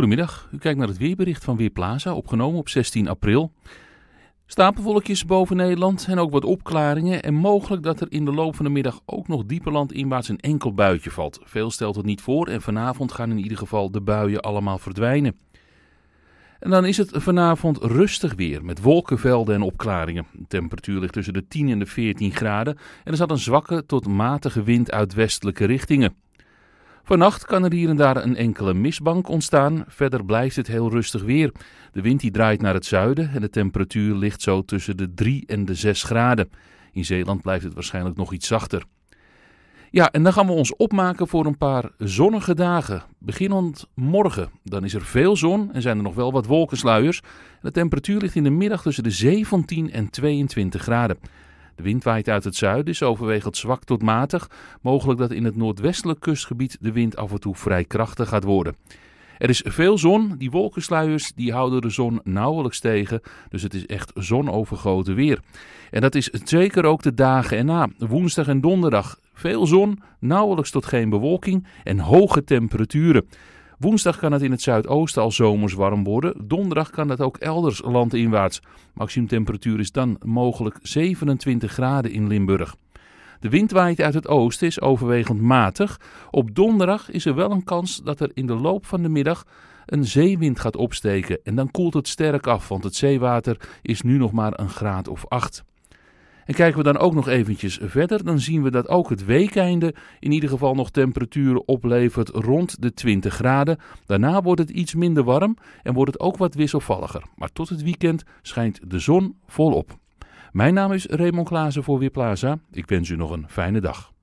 Goedemiddag, u kijkt naar het weerbericht van Weerplaza, opgenomen op 16 april. Stapelwolkjes boven Nederland en ook wat opklaringen. En mogelijk dat er in de loop van de middag ook nog dieper land inwaarts een enkel buitje valt. Veel stelt het niet voor en vanavond gaan in ieder geval de buien allemaal verdwijnen. En dan is het vanavond rustig weer met wolkenvelden en opklaringen. De temperatuur ligt tussen de 10 en de 14 graden en er zat een zwakke tot matige wind uit westelijke richtingen. Vannacht kan er hier en daar een enkele misbank ontstaan. Verder blijft het heel rustig weer. De wind die draait naar het zuiden en de temperatuur ligt zo tussen de 3 en de 6 graden. In Zeeland blijft het waarschijnlijk nog iets zachter. Ja, en dan gaan we ons opmaken voor een paar zonnige dagen. Beginnend morgen, dan is er veel zon en zijn er nog wel wat wolkensluiers. De temperatuur ligt in de middag tussen de 17 en 22 graden. De wind waait uit het zuiden, is overwegend zwak tot matig. Mogelijk dat in het noordwestelijk kustgebied de wind af en toe vrij krachtig gaat worden. Er is veel zon. Die wolkensluiers die houden de zon nauwelijks tegen. Dus het is echt zonovergoten weer. En dat is zeker ook de dagen erna. Woensdag en donderdag veel zon, nauwelijks tot geen bewolking en hoge temperaturen. Woensdag kan het in het zuidoosten al zomers warm worden. Donderdag kan het ook elders landinwaarts. Maximumtemperatuur is dan mogelijk 27 graden in Limburg. De wind waait uit het oosten, is overwegend matig. Op donderdag is er wel een kans dat er in de loop van de middag een zeewind gaat opsteken. En dan koelt het sterk af, want het zeewater is nu nog maar een graad of 8. En kijken we dan ook nog eventjes verder, dan zien we dat ook het weekeinde in ieder geval nog temperaturen oplevert rond de 20 graden. Daarna wordt het iets minder warm en wordt het ook wat wisselvalliger. Maar tot het weekend schijnt de zon volop. Mijn naam is Raymond Klaassen voor Weerplaza. Ik wens u nog een fijne dag.